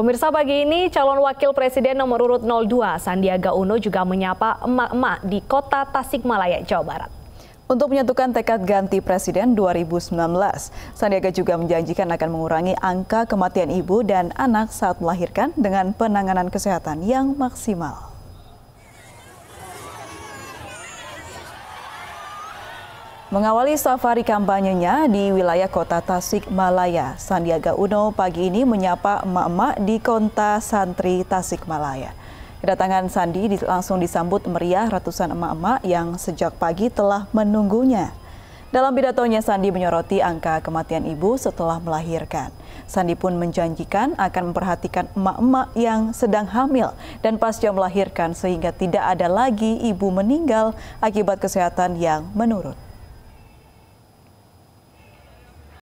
Pemirsa pagi ini calon wakil presiden nomor urut 02 Sandiaga Uno juga menyapa emak-emak di kota Tasikmalaya, Jawa Barat. Untuk menyatukan tekad ganti presiden 2019, Sandiaga juga menjanjikan akan mengurangi angka kematian ibu dan anak saat melahirkan dengan penanganan kesehatan yang maksimal. Mengawali safari kampanyenya di wilayah kota Tasik Malaya, Sandiaga Uno pagi ini menyapa emak-emak di kota santri Tasik Malaya. Kedatangan Sandi langsung disambut meriah ratusan emak-emak yang sejak pagi telah menunggunya. Dalam pidatonya Sandi menyoroti angka kematian ibu setelah melahirkan. Sandi pun menjanjikan akan memperhatikan emak-emak yang sedang hamil dan pasca melahirkan sehingga tidak ada lagi ibu meninggal akibat kesehatan yang menurun.